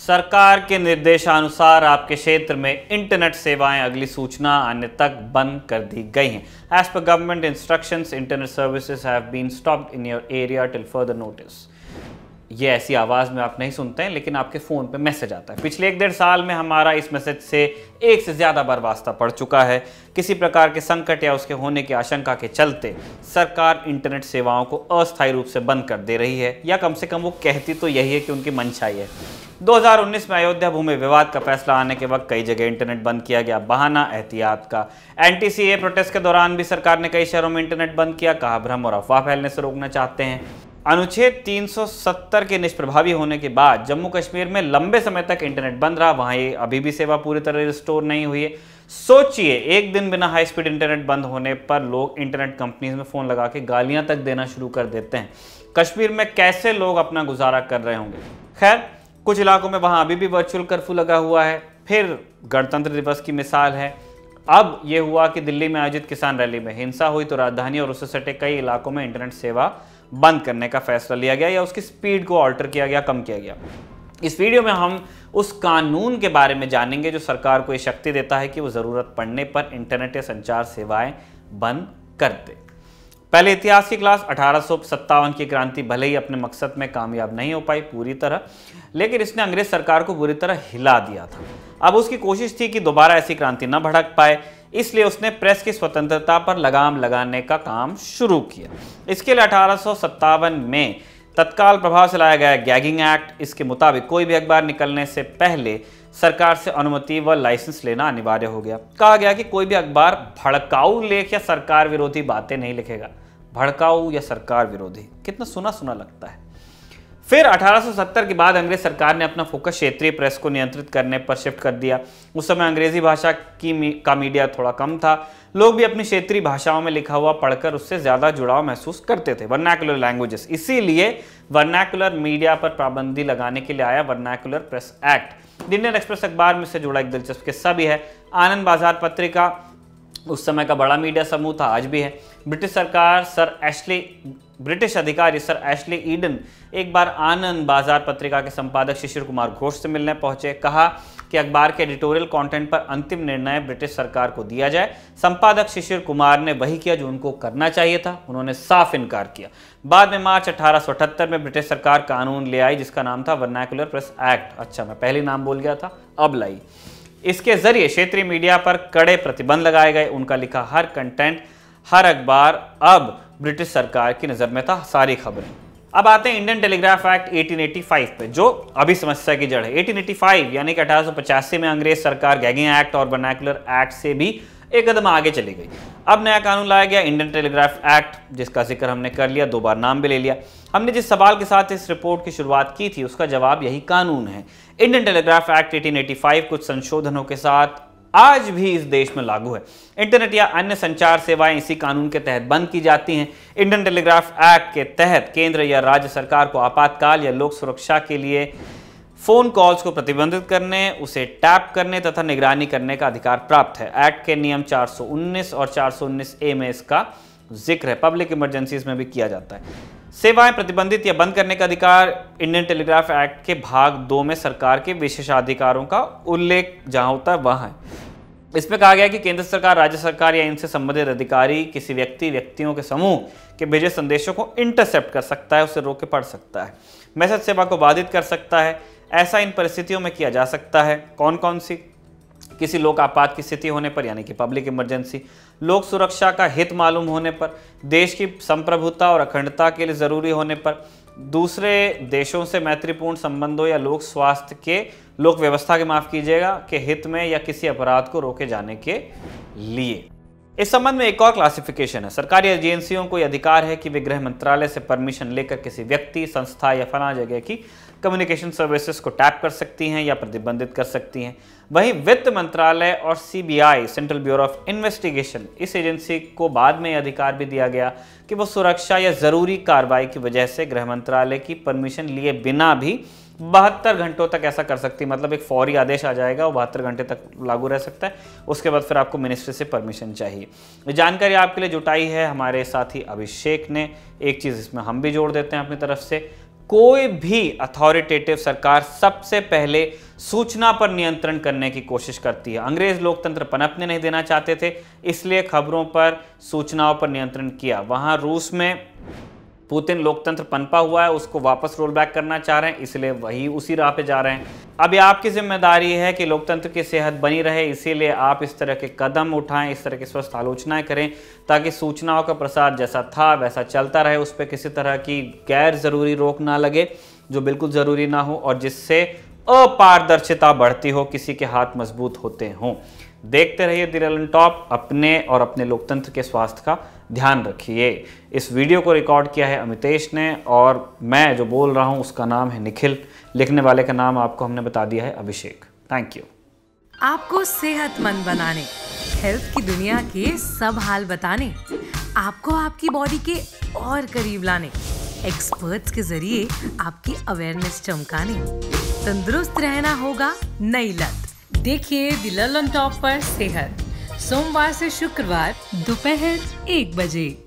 सरकार के निर्देशानुसार आपके क्षेत्र में इंटरनेट सेवाएं अगली सूचना आने तक बंद कर दी गई हैं as per government instructions internet services have been stopped in your area till further notice ये ऐसी आवाज़ में आप नहीं सुनते हैं लेकिन आपके फ़ोन पे मैसेज आता है पिछले एक डेढ़ साल में हमारा इस मैसेज से एक से ज़्यादा बार वास्ता पड़ चुका है किसी प्रकार के संकट या उसके होने की आशंका के चलते सरकार इंटरनेट सेवाओं को अस्थायी रूप से बंद कर दे रही है या कम से कम वो कहती तो यही है कि उनकी मंशाई है 2019 में अयोध्या भूमि विवाद का फैसला आने के वक्त कई जगह इंटरनेट बंद किया गया बहाना एहतियात का एन प्रोटेस्ट के दौरान भी सरकार ने कई शहरों में इंटरनेट बंद किया कहा भ्रम और अफवाह फैलने से रोकना चाहते हैं अनुच्छेद 370 के निष्प्रभावी होने के बाद जम्मू कश्मीर में लंबे समय तक इंटरनेट बंद रहा वहां ये अभी भी सेवा पूरी तरह रिस्टोर नहीं हुई है सोचिए एक दिन बिना हाई स्पीड इंटरनेट बंद होने पर लोग इंटरनेट कंपनीज में फ़ोन लगा के गालियां तक देना शुरू कर देते हैं कश्मीर में कैसे लोग अपना गुजारा कर रहे होंगे खैर कुछ इलाकों में वहां अभी भी वर्चुअल कर्फ्यू लगा हुआ है फिर गणतंत्र दिवस की मिसाल है अब यह हुआ कि दिल्ली में आयोजित किसान रैली में हिंसा हुई तो राजधानी और उससे सटे कई इलाकों में इंटरनेट सेवा बंद करने का फैसला लिया गया या उसकी स्पीड को ऑल्टर किया गया कम किया गया इस वीडियो में हम उस कानून के बारे में जानेंगे जो सरकार को ये शक्ति देता है कि वो ज़रूरत पड़ने पर इंटरनेट या संचार सेवाएं बंद कर दे पहले इतिहास की क्लास अठारह की क्रांति भले ही अपने मकसद में कामयाब नहीं हो पाई पूरी तरह लेकिन इसने अंग्रेज सरकार को बुरी तरह हिला दिया था अब उसकी कोशिश थी कि दोबारा ऐसी क्रांति न भड़क पाए इसलिए उसने प्रेस की स्वतंत्रता पर लगाम लगाने का काम शुरू किया इसके लिए अठारह में तत्काल प्रभाव से लाया गया गैगिंग एक्ट इसके मुताबिक कोई भी अखबार निकलने से पहले सरकार से अनुमति व लाइसेंस लेना अनिवार्य हो गया कहा गया कि कोई भी अखबार भड़काऊ लेख या सरकार विरोधी बातें नहीं लिखेगा भड़काऊ या सरकार विरोधी कितना सुना सुना लगता है फिर 1870 के बाद अंग्रेज सरकार ने अपना फोकस क्षेत्रीय प्रेस को नियंत्रित करने पर शिफ्ट कर दिया उस समय अंग्रेजी भाषा की का मीडिया थोड़ा कम था लोग भी अपनी क्षेत्रीय भाषाओं में लिखा हुआ पढ़कर उससे ज़्यादा जुड़ाव महसूस करते थे वर्नाकुलर लैंग्वेजेस इसीलिए वर्नाकुलर मीडिया पर पाबंदी लगाने के लिए आया vernacular press act Indian Express अखबार में से जुड़ा एक दिलचस्प किस्सा भी है आनंद बाजार पत्रिका उस समय का बड़ा मीडिया समूह था आज भी है ब्रिटिश सरकार सर एशले ब्रिटिश अधिकारी सर एशले ईडन एक बार आनंद बाजार पत्रिका के संपादक शिशिर कुमार घोष से मिलने पहुंचे कहा कि अखबार के एडिटोरियल कंटेंट पर अंतिम निर्णय ब्रिटिश सरकार को दिया जाए संपादक शिशिर कुमार ने वही किया जो उनको करना चाहिए था उन्होंने साफ इनकार किया बाद में मार्च अठारह में ब्रिटिश सरकार कानून ले आई जिसका नाम था वर्नैकुलर प्रेस एक्ट अच्छा मैं पहले नाम बोल गया था अब लाई इसके जरिए क्षेत्रीय मीडिया पर कड़े प्रतिबंध लगाए गए उनका लिखा हर कंटेंट हर अखबार अब ब्रिटिश सरकार की नज़र में था सारी खबरें अब आते हैं इंडियन टेलीग्राफ एक्ट 1885 पे जो अभी समस्या की जड़ है 1885 यानी कि अठारह में अंग्रेज सरकार गैगिंग एक्ट और वर्नैकुलर एक्ट से भी एक कदम आगे चली गई अब नया कानून लाया गया इंडियन टेलीग्राफ एक्ट जिसका जिक्र हमने कर लिया दो बार नाम भी ले लिया हमने जिस सवाल के साथ इस रिपोर्ट की शुरुआत की थी उसका जवाब यही कानून है इंडियन टेलीग्राफ एक्ट एटीन कुछ संशोधनों के साथ आज भी इस देश में लागू है इंटरनेट या अन्य संचार सेवाएं इसी कानून के तहत बंद की जाती हैं इंडियन टेलीग्राफ एक्ट के तहत केंद्र या राज्य सरकार को आपातकाल या लोक सुरक्षा के लिए फोन कॉल्स को प्रतिबंधित करने उसे टैप करने तथा निगरानी करने का अधिकार प्राप्त है एक्ट के नियम 419 और 419 ए में इसका जिक्र है पब्लिक इमरजेंसीज में भी किया जाता है सेवाएं प्रतिबंधित या बंद करने का अधिकार इंडियन टेलीग्राफ एक्ट के भाग दो में सरकार के विशेषाधिकारों का उल्लेख जहां होता है वहां है इसमें कहा गया कि केंद्र सरकार राज्य सरकार या इनसे संबंधित अधिकारी किसी व्यक्ति व्यक्तियों के समूह के भेजे संदेशों को इंटरसेप्ट कर सकता है उसे रोक के पढ़ सकता है मैसेज सेवा को बाधित कर सकता है ऐसा इन परिस्थितियों में किया जा सकता है कौन कौन सी किसी लोक आपात की स्थिति होने पर यानी कि पब्लिक इमरजेंसी लोक सुरक्षा का हित मालूम होने पर देश की संप्रभुता और अखंडता के लिए ज़रूरी होने पर दूसरे देशों से मैत्रीपूर्ण संबंधों या लोक स्वास्थ्य के लोक व्यवस्था के माफ़ कीजिएगा के हित में या किसी अपराध को रोके जाने के लिए इस संबंध में एक और क्लासिफिकेशन है सरकारी एजेंसियों को यह अधिकार है कि वे गृह मंत्रालय से परमिशन लेकर किसी व्यक्ति संस्था या फना जगह की कम्युनिकेशन सर्विसेज को टैप कर सकती हैं या प्रतिबंधित कर सकती हैं वहीं वित्त मंत्रालय और CBI central bureau of investigation इस एजेंसी को बाद में अधिकार भी दिया गया कि वो सुरक्षा या ज़रूरी कार्रवाई की वजह से गृह मंत्रालय की परमिशन लिए बिना भी बहत्तर घंटों तक ऐसा कर सकती है मतलब एक फौरी आदेश आ जाएगा वो बहत्तर घंटे तक लागू रह सकता है उसके बाद फिर आपको मिनिस्ट्री से परमिशन चाहिए जानकारी आपके लिए जुटाई है हमारे साथी अभिषेक ने एक चीज़ इसमें हम भी जोड़ देते हैं अपनी तरफ से कोई भी अथॉरिटेटिव सरकार सबसे पहले सूचना पर नियंत्रण करने की कोशिश करती है अंग्रेज लोकतंत्र पनपने नहीं देना चाहते थे इसलिए खबरों पर सूचनाओं पर नियंत्रण किया वहां रूस में पुतिन लोकतंत्र पनपा हुआ है उसको वापस रोल बैक करना चाह रहे हैं इसलिए वही उसी राह पे जा रहे हैं अब ये आपकी जिम्मेदारी है कि लोकतंत्र की सेहत बनी रहे इसीलिए आप इस तरह के कदम उठाएं इस तरह की स्वस्थ आलोचनाएं करें ताकि सूचनाओं का प्रसार जैसा था वैसा चलता रहे उस पर किसी तरह की गैर ज़रूरी रोक ना लगे जो बिल्कुल ज़रूरी ना हो और जिससे अपारदर्शिता बढ़ती हो किसी के हाथ मजबूत होते हों देखते रहिए दिलन टॉप अपने और अपने लोकतंत्र के स्वास्थ्य का ध्यान रखिए इस वीडियो को रिकॉर्ड किया है अमितेश ने और मैं जो बोल रहा हूँ उसका नाम है निखिल लिखने वाले का नाम आपको हमने बता दिया है अभिषेक थैंक यू आपको सेहतमंद बनाने हेल्थ की दुनिया के सब हाल बताने आपको आपकी बॉडी के और करीब लाने एक्सपर्ट्स के जरिए आपकी अवेयरनेस चमकाने तंदुरुस्त रहना होगा नई लत देखिए दिल्ल टॉप पर सेहत सोमवार से शुक्रवार दोपहर एक बजे